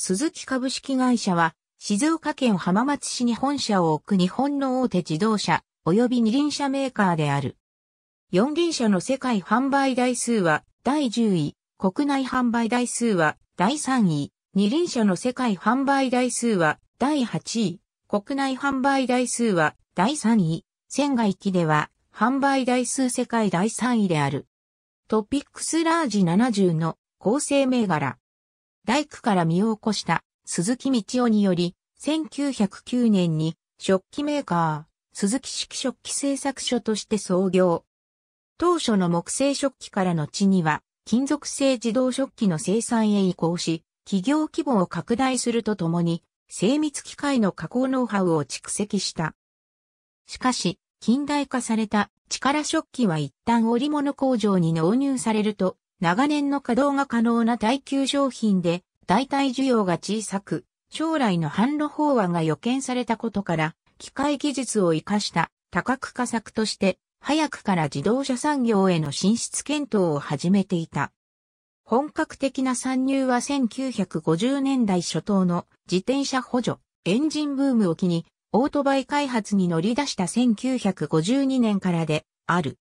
鈴木株式会社は、静岡県浜松市に本社を置く日本の大手自動車及び二輪車メーカーである。四輪車の世界販売台数は第10位、国内販売台数は第3位、二輪車の世界販売台数は第8位、国内販売台数は第3位、仙外機では販売台数世界第3位である。トピックスラージ70の構成銘柄。大工から身を起こした鈴木道夫により、1909年に食器メーカー、鈴木式食器製作所として創業。当初の木製食器からの地には、金属製自動食器の生産へ移行し、企業規模を拡大するとともに、精密機械の加工ノウハウを蓄積した。しかし、近代化された力食器は一旦織物工場に納入されると、長年の稼働が可能な耐久商品で、代替需要が小さく、将来の販路飽和が予見されたことから、機械技術を活かした多角化策として、早くから自動車産業への進出検討を始めていた。本格的な参入は1950年代初頭の自転車補助、エンジンブームを機に、オートバイ開発に乗り出した1952年からで、ある。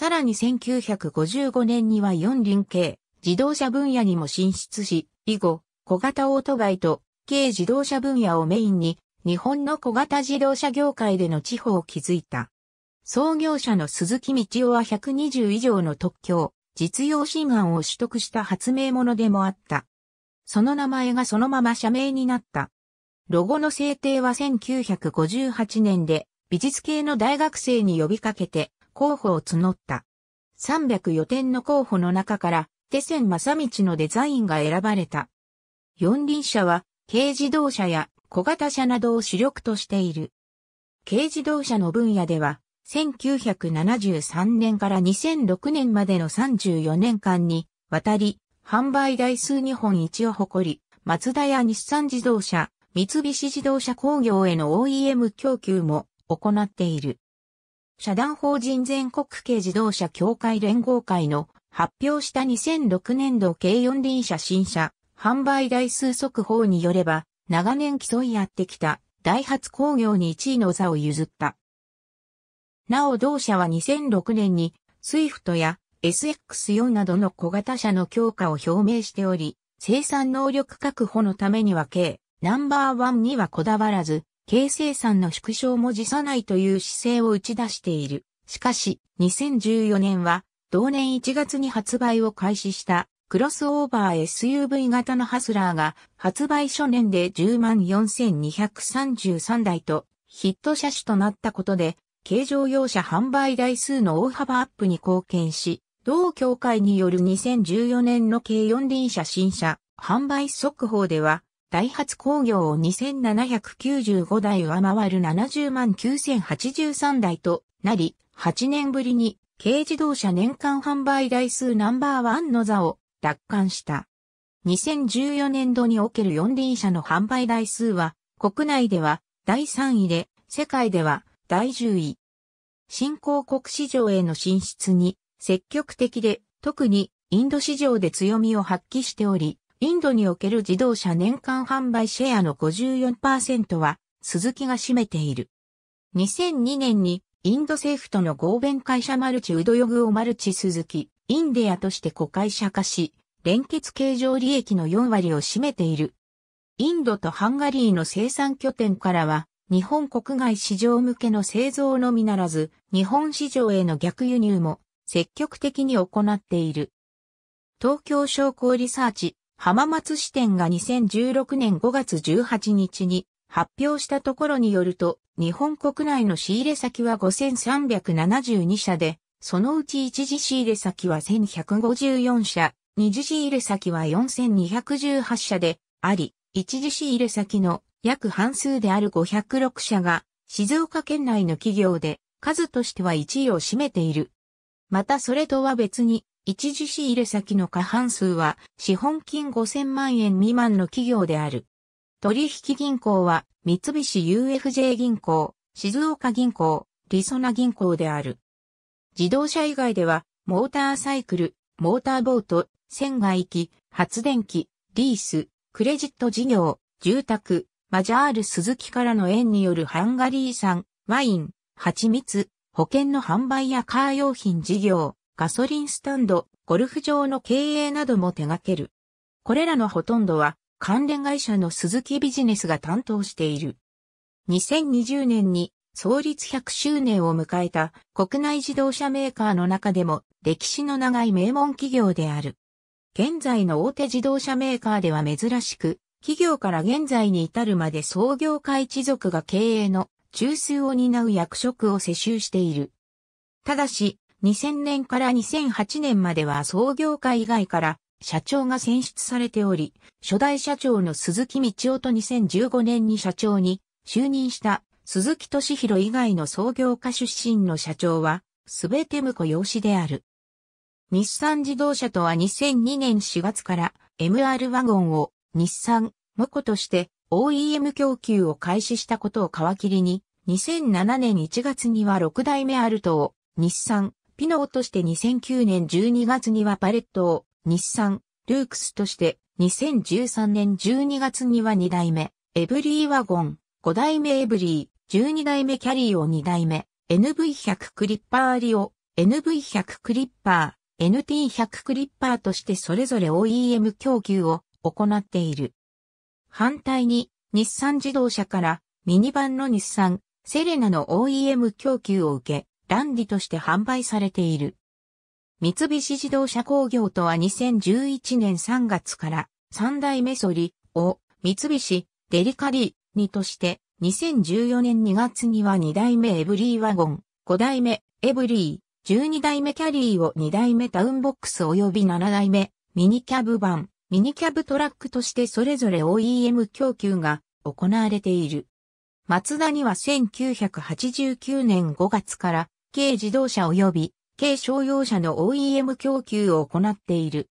さらに1955年には四輪系自動車分野にも進出し、以後、小型オートバイと軽自動車分野をメインに、日本の小型自動車業界での地方を築いた。創業者の鈴木道夫は120以上の特許、実用新案を取得した発明者でもあった。その名前がそのまま社名になった。ロゴの制定は1958年で、美術系の大学生に呼びかけて、候補を募った。304点の候補の中から、手線正道のデザインが選ばれた。四輪車は、軽自動車や小型車などを主力としている。軽自動車の分野では、1973年から2006年までの34年間に、わたり、販売台数日本一を誇り、マツダや日産自動車、三菱自動車工業への OEM 供給も行っている。社団法人全国軽自動車協会連合会の発表した2006年度軽四輪車新車販売台数速報によれば、長年競い合ってきたダイハツ工業に1位の座を譲った。なお同社は2006年に SWIFT や SX4 などの小型車の強化を表明しており、生産能力確保のためには計ナンバーワンにはこだわらず、形成産の縮小も辞さないという姿勢を打ち出している。しかし、2014年は、同年1月に発売を開始したクロスオーバー SUV 型のハスラーが発売初年で104,233台とヒット車種となったことで軽乗用車販売台数の大幅アップに貢献し、同協会による2014年の軽四輪車新車販売速報ではダイハツ工業を2795台上回る70万9083台となり、8年ぶりに軽自動車年間販売台数ナンバーワンの座を奪還した。2014年度における四輪車の販売台数は、国内では第3位で、世界では第10位。新興国市場への進出に積極的で、特にインド市場で強みを発揮しており、インドにおける自動車年間販売シェアの54%は、鈴木が占めている。2002年に、インド政府との合弁会社マルチウドヨグをマルチ鈴木、インデアとして子会社化し、連結形状利益の4割を占めている。インドとハンガリーの生産拠点からは、日本国外市場向けの製造のみならず、日本市場への逆輸入も積極的に行っている。東京商工リサーチ浜松支店が2016年5月18日に発表したところによると、日本国内の仕入れ先は5372社で、そのうち一次仕入れ先は1154社、二次仕入れ先は4218社であり、一次仕入れ先の約半数である506社が、静岡県内の企業で、数としては1位を占めている。またそれとは別に、一時仕入れ先の過半数は資本金5000万円未満の企業である。取引銀行は三菱 UFJ 銀行、静岡銀行、リソナ銀行である。自動車以外では、モーターサイクル、モーターボート、船外機、発電機、リース、クレジット事業、住宅、マジャール鈴木からの縁によるハンガリー産、ワイン、蜂蜜、保険の販売やカー用品事業、ガソリンスタンド、ゴルフ場の経営なども手掛ける。これらのほとんどは関連会社の鈴木ビジネスが担当している。2020年に創立100周年を迎えた国内自動車メーカーの中でも歴史の長い名門企業である。現在の大手自動車メーカーでは珍しく、企業から現在に至るまで創業家一族が経営の中枢を担う役職を世襲している。ただし、2000年から2008年までは創業家以外から社長が選出されており、初代社長の鈴木道夫と2015年に社長に就任した鈴木敏弘以外の創業家出身の社長は、すべて無雇養子である。日産自動車とは2002年4月から MR ワゴンを日産、無として OEM 供給を開始したことを皮切りに、2007年1月には6代目アルトを日産、ピノーとして2009年12月にはパレットを、日産、ルークスとして、2013年12月には2代目、エブリーワゴン、5代目エブリー、12代目キャリーを2代目、NV100 クリッパーリオ、NV100 クリッパー、NT100 クリッパーとしてそれぞれ OEM 供給を行っている。反対に、日産自動車からミニバンの日産、セレナの OEM 供給を受け、ランディとして販売されている。三菱自動車工業とは2011年3月から三代目ソリを三菱デリカリーにとして2014年2月には2代目エブリーワゴン、5代目エブリー、12代目キャリーを2代目タウンボックス及び7代目ミニキャブ版、ミニキャブトラックとしてそれぞれ OEM 供給が行われている。マツダには1989年5月から軽自動車及び軽商用車の OEM 供給を行っている。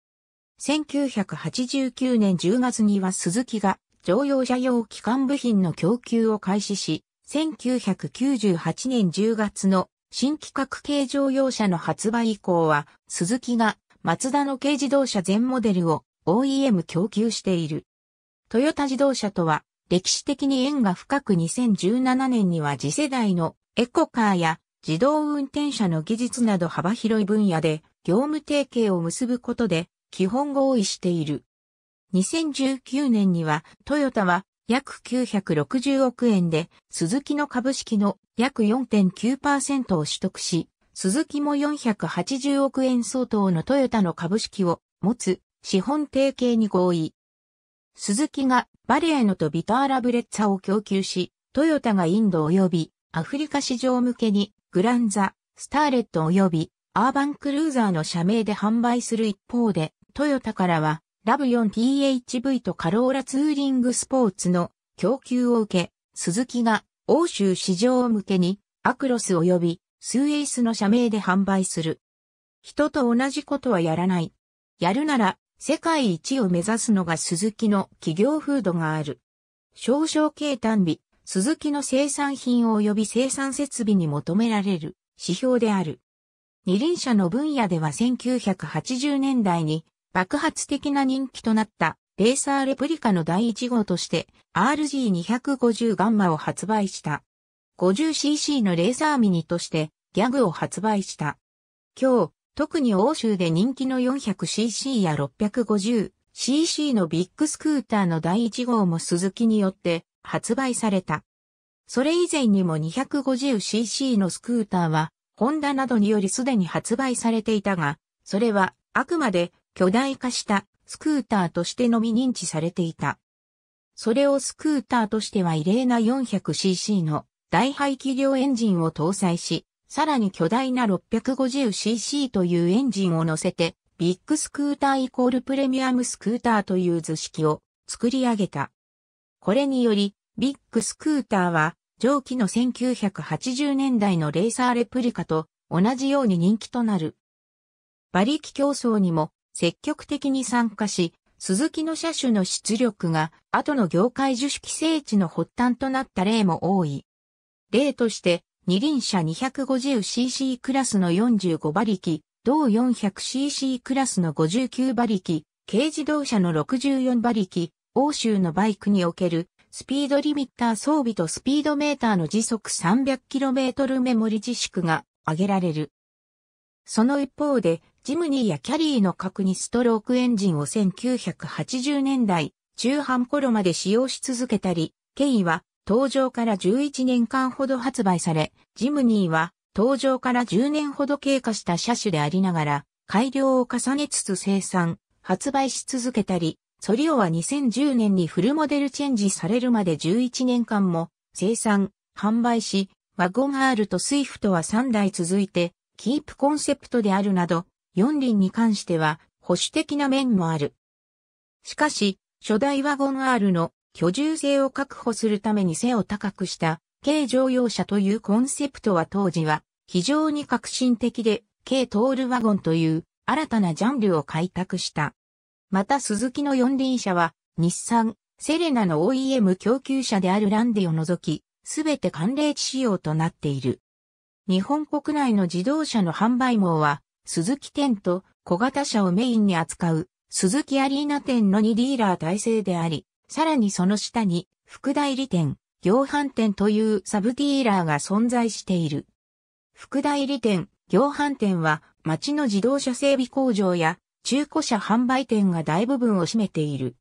1989年10月には鈴木が乗用車用機関部品の供給を開始し、1998年10月の新規格軽乗用車の発売以降は、鈴木がマツダの軽自動車全モデルを OEM 供給している。トヨタ自動車とは歴史的に縁が深く2017年には次世代のエコカーや自動運転車の技術など幅広い分野で業務提携を結ぶことで基本合意している。2019年にはトヨタは約960億円でスズキの株式の約4.9%を取得し、スズキも480億円相当のトヨタの株式を持つ資本提携に合意。スズキがバレーノとビターラブレッツァを供給し、トヨタがインド及びアフリカ市場向けにグランザ、スターレット及びアーバンクルーザーの社名で販売する一方で、トヨタからは、ラブ 4THV とカローラツーリングスポーツの供給を受け、鈴木が欧州市場向けにアクロス及びスーエイスの社名で販売する。人と同じことはやらない。やるなら世界一を目指すのが鈴木の企業風土がある。少々軽単美、鈴木の生産品及び生産設備に求められる指標である。二輪車の分野では1980年代に爆発的な人気となったレーサーレプリカの第1号として RG250 ガンマを発売した。50cc のレーサーミニとしてギャグを発売した。今日、特に欧州で人気の 400cc や 650cc のビッグスクーターの第1号も鈴木によって発売された。それ以前にも 250cc のスクーターは、ホンダなどによりすでに発売されていたが、それはあくまで巨大化したスクーターとしてのみ認知されていた。それをスクーターとしては異例な 400cc の大排気量エンジンを搭載し、さらに巨大な 650cc というエンジンを乗せて、ビッグスクーターイコールプレミアムスクーターという図式を作り上げた。これにより、ビッグスクーターは、上記の1980年代のレーサーレプリカと同じように人気となる。馬力競争にも積極的に参加し、鈴木の車種の出力が後の業界樹種規制値の発端となった例も多い。例として、二輪車 250cc クラスの45馬力、同 400cc クラスの59馬力、軽自動車の64馬力、欧州のバイクにおけるスピードリミッター装備とスピードメーターの時速 300km メモリ自粛が挙げられる。その一方で、ジムニーやキャリーの角にストロークエンジンを1980年代中半頃まで使用し続けたり、ケイは登場から11年間ほど発売され、ジムニーは登場から10年ほど経過した車種でありながら、改良を重ねつつ生産、発売し続けたり、ソリオは2010年にフルモデルチェンジされるまで11年間も生産、販売し、ワゴン R とスイフトは3台続いて、キープコンセプトであるなど、4輪に関しては保守的な面もある。しかし、初代ワゴン R の居住性を確保するために背を高くした軽乗用車というコンセプトは当時は非常に革新的で軽トールワゴンという新たなジャンルを開拓した。また鈴木の四輪車は、日産、セレナの OEM 供給車であるランデを除き、すべて寒冷地仕様となっている。日本国内の自動車の販売網は、鈴木店と小型車をメインに扱う、鈴木アリーナ店の2ディーラー体制であり、さらにその下に、副代理店、行販店というサブディーラーが存在している。副代理店、行販店は、町の自動車整備工場や中古車販売店が大部分を占めている。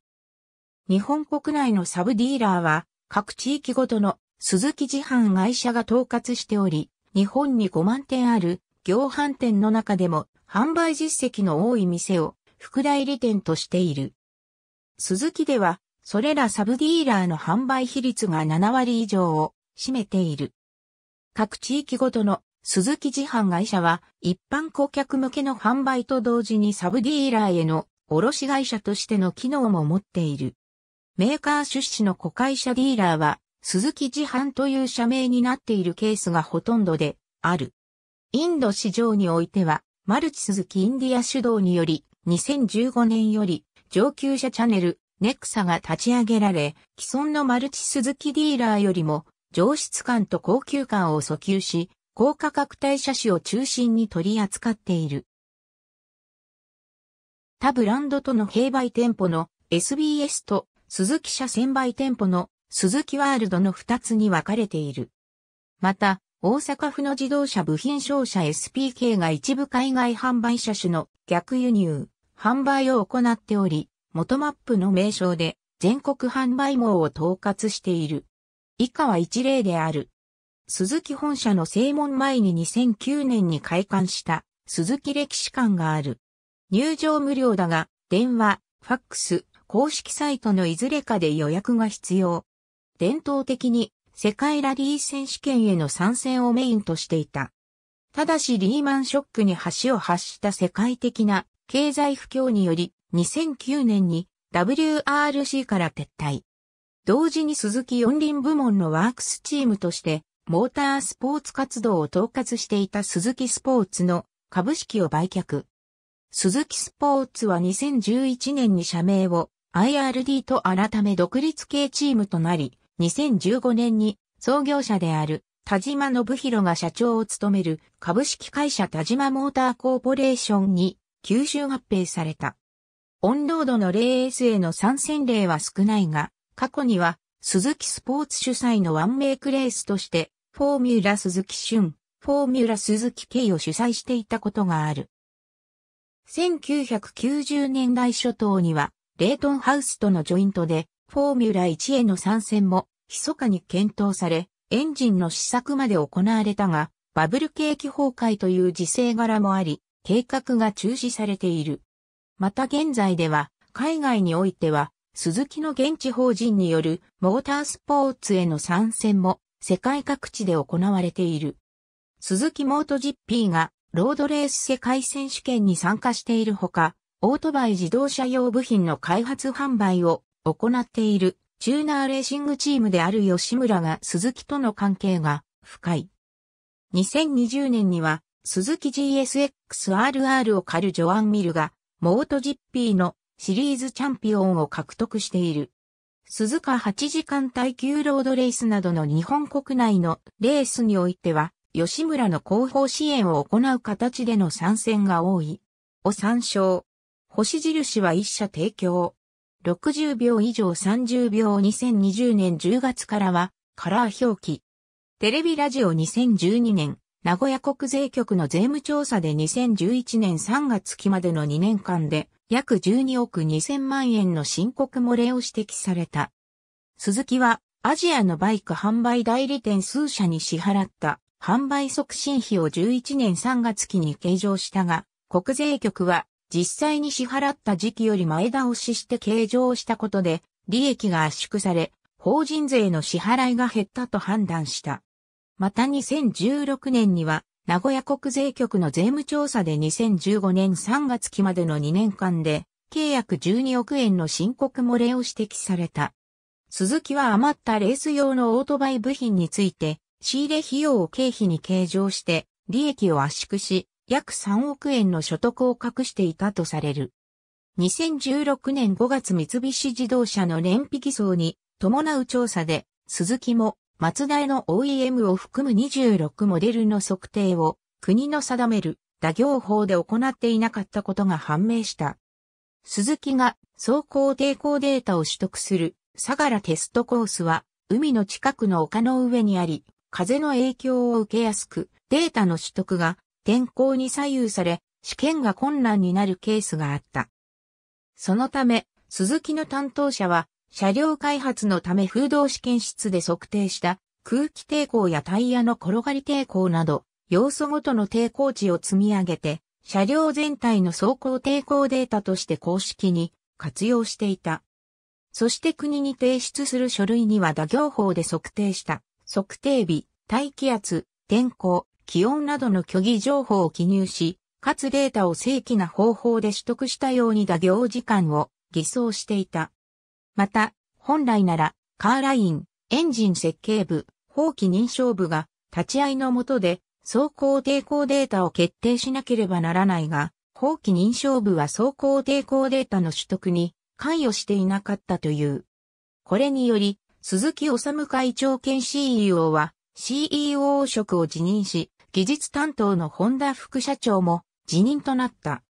日本国内のサブディーラーは、各地域ごとの鈴木自販会社が統括しており、日本に5万店ある業販店の中でも販売実績の多い店を副代理店としている。鈴木では、それらサブディーラーの販売比率が7割以上を占めている。各地域ごとの鈴木自販会社は一般顧客向けの販売と同時にサブディーラーへの卸会社としての機能も持っている。メーカー出資の子会社ディーラーは鈴木自販という社名になっているケースがほとんどである。インド市場においてはマルチ鈴木インディア主導により2015年より上級者チャンネルネクサが立ち上げられ既存のマルチ鈴木ディーラーよりも上質感と高級感を訴求し高価格帯車種を中心に取り扱っている。他ブランドとの併売店舗の SBS と鈴木車専売店舗の鈴木ワールドの2つに分かれている。また、大阪府の自動車部品商社 SPK が一部海外販売車種の逆輸入、販売を行っており、元マップの名称で全国販売網を統括している。以下は一例である。鈴木本社の正門前に2009年に開館した鈴木歴史館がある。入場無料だが、電話、ファックス、公式サイトのいずれかで予約が必要。伝統的に世界ラリー選手権への参戦をメインとしていた。ただしリーマンショックに橋を発した世界的な経済不況により2009年に WRC から撤退。同時に鈴木四輪部門のワークスチームとしてモータースポーツ活動を統括していた鈴木スポーツの株式を売却。鈴木スポーツは2011年に社名を IRD と改め独立系チームとなり、2015年に創業者である田島信弘が社長を務める株式会社田島モーターコーポレーションに吸収合併された。オンロードのレースへの参戦例は少ないが、過去には鈴木スポーツ主催のワンメイクレースとしてフォーミュラ鈴木俊、フォーミュラ鈴木慶を主催していたことがある。1990年代初頭には、レイトンハウスとのジョイントで、フォーミュラ1への参戦も、密かに検討され、エンジンの試作まで行われたが、バブル景気崩壊という時勢柄もあり、計画が中止されている。また現在では、海外においては、鈴木の現地法人によるモータースポーツへの参戦も世界各地で行われている。鈴木モートジッピーがロードレース世界選手権に参加しているほか、オートバイ自動車用部品の開発販売を行っているチューナーレーシングチームである吉村が鈴木との関係が深い。2020年には鈴木 GSX-RR を狩るジョアン・ミルがモートジッピーのシリーズチャンピオンを獲得している。鈴鹿8時間耐久ロードレースなどの日本国内のレースにおいては、吉村の後方支援を行う形での参戦が多い。を参照。星印は一社提供。60秒以上30秒2020年10月からは、カラー表記。テレビラジオ2012年、名古屋国税局の税務調査で2011年3月期までの2年間で、約12億2000万円の申告漏れを指摘された。鈴木はアジアのバイク販売代理店数社に支払った販売促進費を11年3月期に計上したが、国税局は実際に支払った時期より前倒しして計上したことで利益が圧縮され、法人税の支払いが減ったと判断した。また2016年には名古屋国税局の税務調査で2015年3月期までの2年間で、契約12億円の申告漏れを指摘された。鈴木は余ったレース用のオートバイ部品について、仕入れ費用を経費に計上して、利益を圧縮し、約3億円の所得を隠していたとされる。2016年5月三菱自動車の燃費偽装に伴う調査で、鈴木も松田への OEM を含む26モデルの測定を国の定める打業法で行っていなかったことが判明した。鈴木が走行抵抗データを取得する相良テストコースは海の近くの丘の上にあり、風の影響を受けやすく、データの取得が天候に左右され、試験が困難になるケースがあった。そのため、鈴木の担当者は車両開発のため風洞試験室で測定した空気抵抗やタイヤの転がり抵抗など、要素ごとの抵抗値を積み上げて、車両全体の走行抵抗データとして公式に活用していた。そして国に提出する書類には打行法で測定した測定日、大気圧、天候、気温などの虚偽情報を記入し、かつデータを正規な方法で取得したように打行時間を偽装していた。また、本来なら、カーライン、エンジン設計部、法規認証部が、立ち会いのもとで、走行抵抗データを決定しなければならないが、法規認証部は走行抵抗データの取得に関与していなかったという。これにより、鈴木治会長兼 CEO は CEO 職を辞任し、技術担当の本田副社長も辞任となった。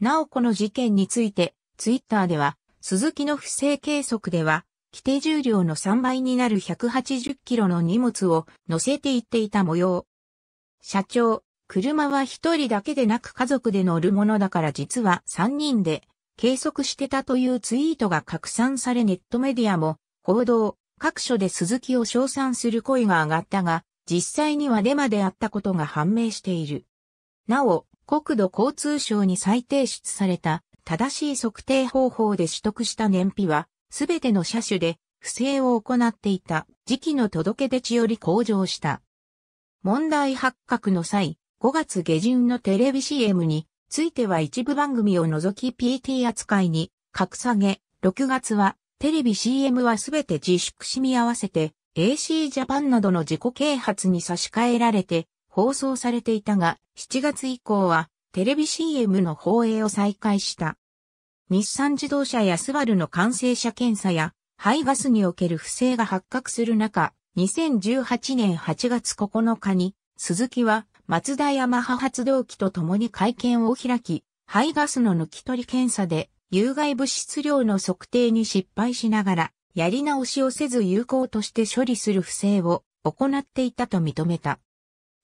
なおこの事件について、ツイッターでは、鈴木の不正計測では、規定重量の3倍になる180キロの荷物を乗せていっていた模様。社長、車は一人だけでなく家族で乗るものだから実は3人で計測してたというツイートが拡散されネットメディアも報道、各所で鈴木を称賛する声が上がったが、実際にはデマであったことが判明している。なお、国土交通省に再提出された正しい測定方法で取得した燃費は、すべての車種で不正を行っていた時期の届け出値より向上した。問題発覚の際、5月下旬のテレビ CM については一部番組を除き PT 扱いに格下げ、6月はテレビ CM はすべて自粛しみ合わせて AC ジャパンなどの自己啓発に差し替えられて放送されていたが7月以降はテレビ CM の放映を再開した。日産自動車やスバルの完成車検査や排ガスにおける不正が発覚する中、2018年8月9日に、鈴木は、松田ヤマハ発動機と共に会見を開き、排ガスの抜き取り検査で、有害物質量の測定に失敗しながら、やり直しをせず有効として処理する不正を行っていたと認めた。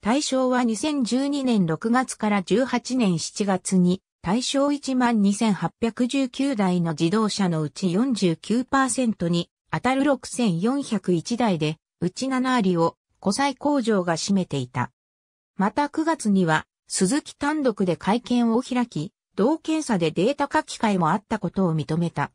大正は2012年6月から18年7月に、大正12,819台の自動車のうち49%に当たる6,401台で、うち7割を古西工場が占めていた。また9月には、鈴木単独で会見を開き、同検査でデータ書き換えもあったことを認めた。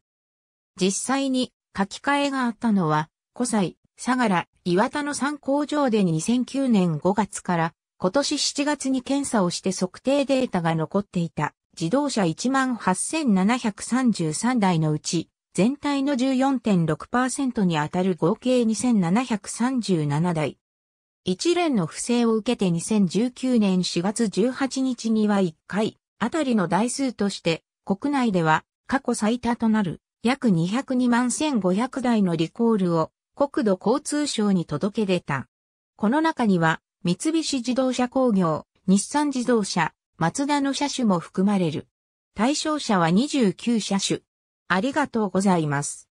実際に書き換えがあったのは、古西、相良、岩田の参考上で2009年5月から今年7月に検査をして測定データが残っていた自動車18,733台のうち全体の14.6%に当たる合計2737台。一連の不正を受けて2019年4月18日には1回あたりの台数として国内では過去最多となる約202万1500台のリコールを国土交通省に届け出た。この中には、三菱自動車工業、日産自動車、マツダの車種も含まれる。対象車は29車種。ありがとうございます。